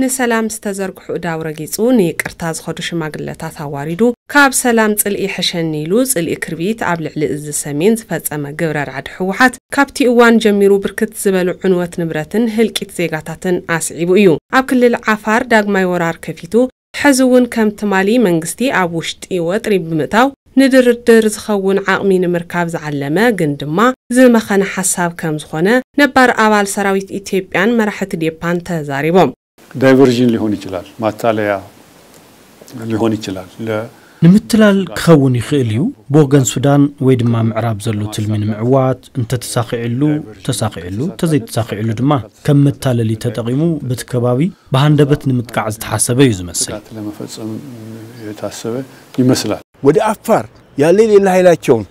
ንሰላም ዝተዘርግሑ እዳው ረጊፁ ንይቅርታ ዝኸዱ ሽማግለታት ኣዋሪዱ ካብ ሰላም ጽልኢ ሕሸኒ ኢሉ ጽልኢ ክርቢት ኣብ ልዕሊ እዚ ሰሜን ዝፈጸመ ግብረ ርዓድ ሕወሓት ካብቲ እዋን ጀሚሩ ብርክት ዝበሉ ዕንወት ንብረትን ህልቂት ዜጋታትን ኣስዒቡ እዩ ኣብ ክልል ዓፋር ዳግማይ ወራር ከፊቱ ሕዚ እውን ከም ትማሊ መንግስቲ ኣብ ውሽጢ ወጥሪ ብምእታው ንድርድር ዝኸውን ዓቕሚ ንምርካብ ዝዓለመ ግን ድማ ዝመኸነ ሓሳብ ከም ዝኾነ ነባር ኣባል ሰራዊት ኢትዮጵያን መራሕቲ ዴፓን ተዛሪቦም ዳይቨርዥን ሊሆን ይችላል፣ ማታለያ ሊሆን ይችላል። ንምትላል ክኸውን ይኽእል እዩ ብወገን ሱዳን ወይ ድማ ምዕራብ ዘሎ ትልሚ ንምዕዋት እንተተሳኺዕሉ ተሳኺዕሉ እንተዘይተሳኺዕሉ ድማ ከም መታለሊ ተጠቒሙ በቲ ከባቢ ብሃንደበት ንምጥቃዕ ዝተሓሰበ እዩ ዝመስል ይመስላል ወደ አፋር ያለ ሌላ ኃይላቸውን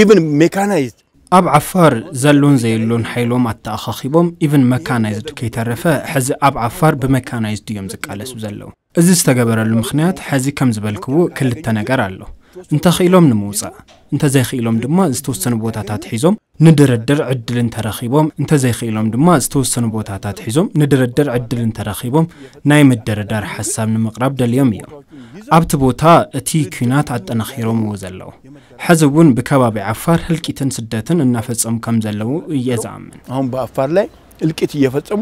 ኢቨን ሜካናይዝድ ኣብ ዓፋር ዘሎን ዘየሎን ሓይሎም ኣተኣኻኺቦም ኢቨን መካናይዝድ ከይተረፈ ሕዚ ኣብ ዓፋር ብመካናይዝድ እዮም ዝቃለሱ ዘለዉ እዚ ዝተገበረሉ ምክንያት ሕዚ ከም ዝበልክዎ ክልተ ነገር ኣሎ እንተኽኢሎም ንምውፃእ እንተዘይኽኢሎም ድማ ዝተወሰኑ ቦታታት ሒዞም ندردر عدل تراخيبهم انت زي خيلهم دما استوسن بوتاتات حزم ندردر عدل تراخيبهم ناي مدردر حساب نمقرب دليوم يوم ኣብቲ ቦታ እቲ ኩናት ኣጠናኺሮምዎ ዘለዉ ሕዚ እውን ብከባቢ ዓፋር ህልቂትን ስደትን እናፈጸሙ ከም ዘለዉ እየ ዝኣምን አሁን ብአፋር ላይ እልቂት እየፈጸሙ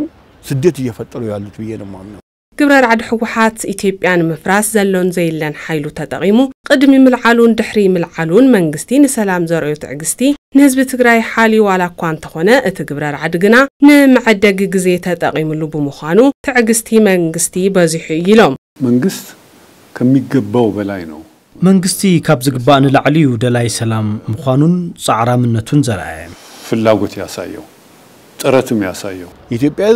ስደት እየፈጠሩ ያሉት ብዬ ነው ማምነው ግብረ ራዕዲ ሕወሓት ኢትዮጵያ ንምፍራስ ዘሎን ዘየለን ሓይሉ ተጠቒሙ ቅድሚ ምልዓሉን ድሕሪ ምልዓሉን መንግስቲ ንሰላም ዘርእዩ ትዕግስቲ ንህዝቢ ትግራይ ሓልዩ ዋላ እኳ እንተኾነ እቲ ግብረ ራዕዲ ግና ንመዐደጊ ግዜ ተጠቒምሉ ብምዃኑ ትዕግስቲ መንግስቲ በዚሑ እዩ ኢሎም መንግስት ከሚገባው በላይ ነው መንግስቲ ካብ ዝግባእ ንላዕሊ እዩ ደላይ ሰላም ምዃኑን ፃዕራምነቱን ዘረአየ ፍላጎት ያሳየው ጥረትም ያሳየው ኢትዮጵያ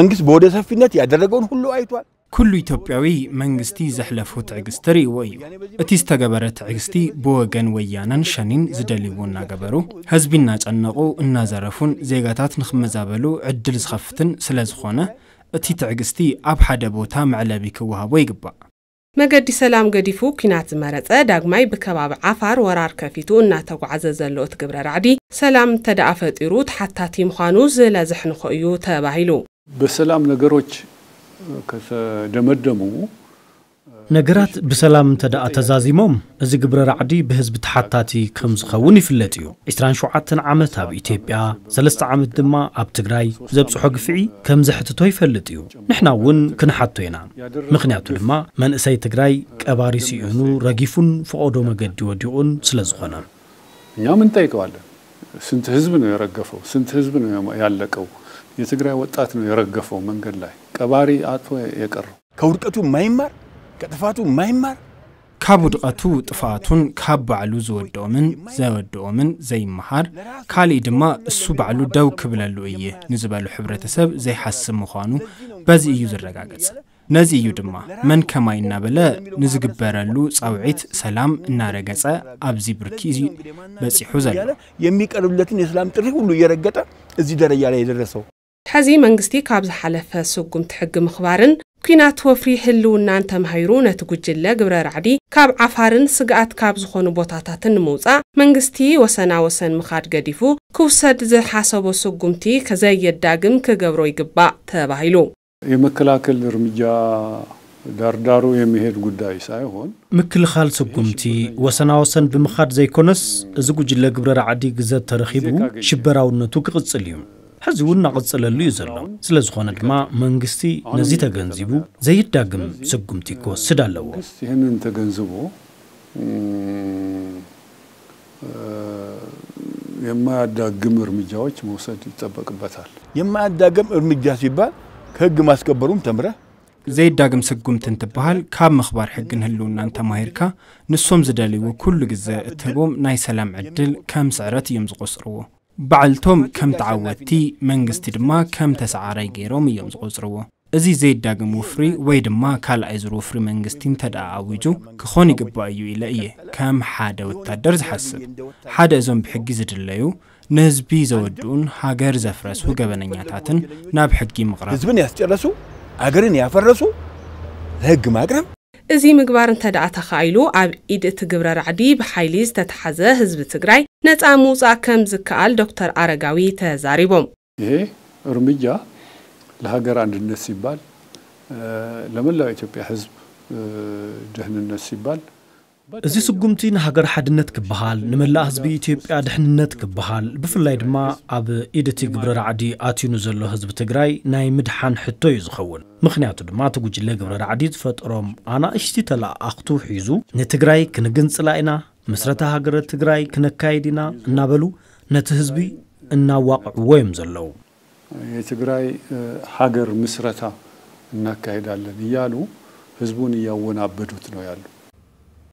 መንግስት በወደ ሰፊነት ያደረገውን ሁሉ አይቷል። ኩሉ ኢትዮጵያዊ መንግስቲ ዘሕለፉ ትዕግስቲ ርእይዎ እዩ እቲ ዝተገበረ ትዕግስቲ ብወገን ወያነን ሸኒን ዝደልይዎ እናገበሩ ህዝቢ እናጨነቑ እናዘረፉን ዜጋታት ንኽመዛበሉ ዕድል ዝኸፍትን ስለ ዝኾነ እቲ ትዕግስቲ ኣብ ሓደ ቦታ መዕለቢ ክወሃቦ ይግባእ መገዲ ሰላም ገዲፉ ኩናት ዝመረፀ ዳግማይ ብከባቢ ዓፋር ወራር ከፊቱ እናተጓዓዘ ዘሎ እቲ ግብረ ራዕዲ ሰላም እንተደኣ ፈጢሩ ተሓታቲ ምዃኑ ዝለዝሕንኾ እዩ ተባሂሉ ብሰላም ነገሮች ከተደመደሙ ነገራት ብሰላም እንተ ደኣ ተዛዚሞም እዚ ግብረ ራዕዲ ብህዝቢ ተሓታቲ ከም ዝኸውን ይፍለጥ እዩ 27 ዓመት ኣብ ኢትዮጵያ 3 ዓመት ድማ ኣብ ትግራይ ዘብፅሖ ግፍዒ ከም ዘሕትቶ ይፈልጥ እዩ ንሕና እውን ክንሓቶ ኢና ምክንያቱ ድማ መንእሰይ ትግራይ ቀባሪ ሲኡኑ ረጊፉን ፍቐዶ መገዲ ወዲቑን ስለ ዝኾነ እኛም እንጠይቀዋለን ስንት ህዝቢ ነው የረገፈው? ስንት ህዝብ ነው ያለቀው? የትግራይ ወጣት ነው የረገፈው መንገድ ላይ ቀባሪ አጥፎ የቀረው ከውድቀቱ ማይማር ከጥፋቱ ማይማር ካብ ውድቀቱ ጥፋቱን ካብ ባዕሉ ዝወድኦምን ዘወድኦምን ዘይመሃር ካልእ ድማ እሱ ባዕሉ ደው ክብለሉ እየ ንዝበሉ ሕብረተሰብ ዘይሓስብ ምዃኑ በዚ እዩ ዝረጋገጽ ነዚ እዩ ድማ መን ከማይ እናበለ ንዝግበረሉ ጻውዒት ሰላም እናረገፀ ኣብዚ ብርኪ እዚ በጺሑ ዘሎ የሚቀርብለትን የሰላም ጥሪ ሁሉ እየረገጠ እዚ ደረጃ ላይ የደረሰው ሕዚ መንግስቲ ካብ ዝሓለፈ ስጉምቲ ሕጊ ምኽባርን ኩናት ወፍሪ ህልውናን ተማሂሩ ነቲ ጉጅለ ግብረ ራዕዲ ካብ ዓፋርን ስግኣት ካብ ዝኾኑ ቦታታትን ንምውፃእ መንግስቲ ወሰና ወሰን ምኻድ ገዲፉ ክውሰድ ዝሓሰቦ ስጉምቲ ከዘየዳግም ክገብሮ ይግባእ ተባሂሉ የመከላከል እርምጃ ዳርዳሩ የሚሄድ ጉዳይ ሳይሆን ምክልኻል ስጉምቲ ወሰናወሰን ብምኻድ ዘይኮነስ እዚ ጉጅለ ግብረ ራዕዲ ግዘት ተረኺቡ ሽበራውነቱ ክቕጽል እዩ ሕዚ እውን እናቐጽለሉ እዩ ዘሎ ስለ ዝኾነ ድማ መንግስቲ ነዚ ተገንዚቡ ዘይዳግም ስጉምቲ ክወስድ ኣለዎ ይህንን ተገንዝቦ የማያዳግም እርምጃዎች መውሰድ ይጠበቅበታል። የማያዳግም እርምጃ ሲባል ከህግ ማስከበሩም ተምረ ዘይዳግም ስጉምቲ እንትበሃል ካብ ምኽባር ሕጊ ንህልውና እንተማሂርካ ንሶም ዝደልይዎ ኩሉ ግዜ እትህቦም ናይ ሰላም ዕድል ከም ስዕረት እዮም ዝቆፅርዎ በዓልቶም ከም ተዓወድቲ መንግስቲ ድማ ከም ተሰዓራይ ገይሮም እዮም ዝቖፅርዎ እዚ ዘይዳግም ውፍሪ ወይ ድማ ካልኣይ ዙር ውፍሪ መንግስቲ እንተደኣ ኣዊጁ ክኾን ይግባእ እዩ ኢለ እየ ከም ሓደ ወታደር ዝሓስብ ሓደ እዞም ብሕጊ ዝድለዩ ንህዝቢ ዘወድኡን ሃገር ዘፍረሱ ገበነኛታትን ናብ ሕጊ ምቕራብ ህዝብን ያስጨረሱ ሃገርን ያፈረሱ ህጊ ማቅረብ እዚ ምግባር እንተ ደኣ ተኻኢሉ ኣብ ኢድ እቲ ግብረ ራዕዲ ብሓይሊ ዝተተሓዘ ህዝቢ ትግራይ ነፃ ምውፃእ ከም ዝከኣል ዶክተር ኣረጋዊ ተዛሪቦም። ይሄ እርምጃ ለሀገር አንድነት ሲባል ለመላው ኢትዮጵያ ህዝብ ደህንነት ሲባል እዚ ስጉምቲ ንሃገር ሓድነት ክበሃል ንመላእ ህዝቢ ኢትዮጵያ ድሕንነት ክበሃል ብፍላይ ድማ ኣብ ኢድ እቲ ግብረ ራዕዲ ኣትዩኑ ዘሎ ህዝቢ ትግራይ ናይ ምድሓን ሕቶ እዩ ዝኸውን ምክንያቱ ድማ እቲ ጉጅለ ግብረ ራዕዲ ዝፈጥሮም ኣናእሽቲ ተለኣኽቱ ሒዙ ንትግራይ ክንግንፅላ ኢና ምስረታ ሃገረ ትግራይ ክነካየድ ኢና እናበሉ ነቲ ህዝቢ እናዋቅዕዎ እዮም ዘለዉ የትግራይ ሃገር ምስረታ እናካሄዳለን እያሉ ህዝቡን እያወናበዱት ነው ያሉ